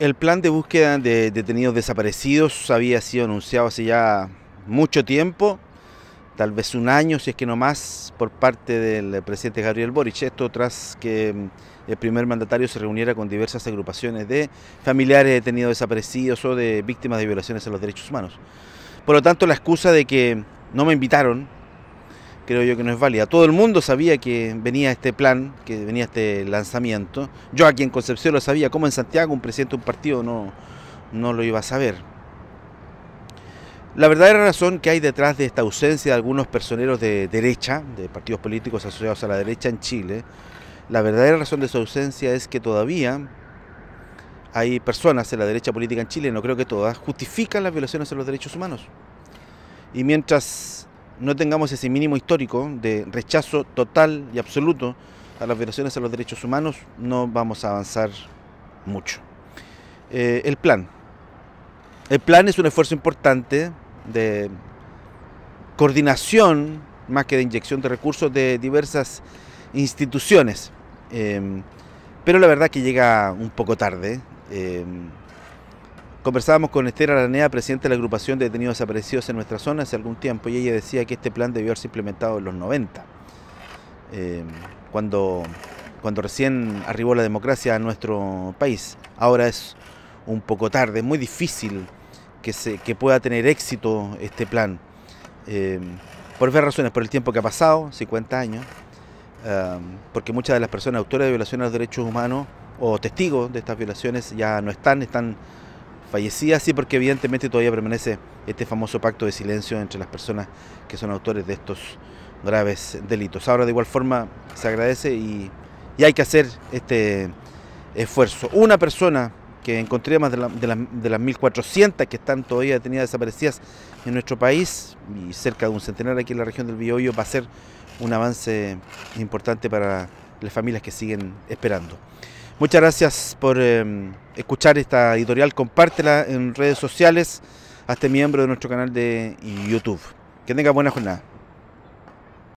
El plan de búsqueda de detenidos desaparecidos había sido anunciado hace ya mucho tiempo, tal vez un año, si es que no más, por parte del presidente Gabriel Boric. Esto tras que mm, el primer mandatario se reuniera con diversas agrupaciones de familiares de detenidos desaparecidos o de víctimas de violaciones a los derechos humanos. Por lo tanto, la excusa de que no me invitaron creo yo que no es válida. Todo el mundo sabía que venía este plan, que venía este lanzamiento. Yo aquí en Concepción lo sabía, como en Santiago un presidente de un partido no, no lo iba a saber. La verdadera razón que hay detrás de esta ausencia de algunos personeros de derecha, de partidos políticos asociados a la derecha en Chile, la verdadera razón de su ausencia es que todavía hay personas en la derecha política en Chile, no creo que todas, justifican las violaciones a los derechos humanos. Y mientras no tengamos ese mínimo histórico de rechazo total y absoluto a las violaciones a los derechos humanos, no vamos a avanzar mucho. Eh, el plan. El plan es un esfuerzo importante de coordinación, más que de inyección de recursos, de diversas instituciones. Eh, pero la verdad que llega un poco tarde. Eh, Conversábamos con Esther Aranea, presidente de la agrupación de detenidos desaparecidos en nuestra zona hace algún tiempo, y ella decía que este plan debió haberse implementado en los 90, eh, cuando, cuando recién arribó la democracia a nuestro país. Ahora es un poco tarde, muy difícil que, se, pueda tener éxito este plan. Eh, por varias razones, por el tiempo que ha pasado, 50 años, eh, porque muchas de las personas autoras de violaciones a los derechos humanos o testigos de estas violaciones ya no están, están fallecía sí, porque evidentemente todavía permanece este famoso pacto de silencio entre las personas que son autores de estos graves delitos. Ahora de igual forma se agradece y, hay que hacer este esfuerzo. Una persona que encontré más de, las 1.400 que están todavía detenidas desaparecidas en nuestro país y cerca de un centenar aquí en la región del Biobío va a ser un avance importante para las familias que siguen esperando. Muchas gracias por em, escuchar esta editorial, compártela en redes sociales, este miembro de nuestro canal de YouTube. Que tenga buena jornada.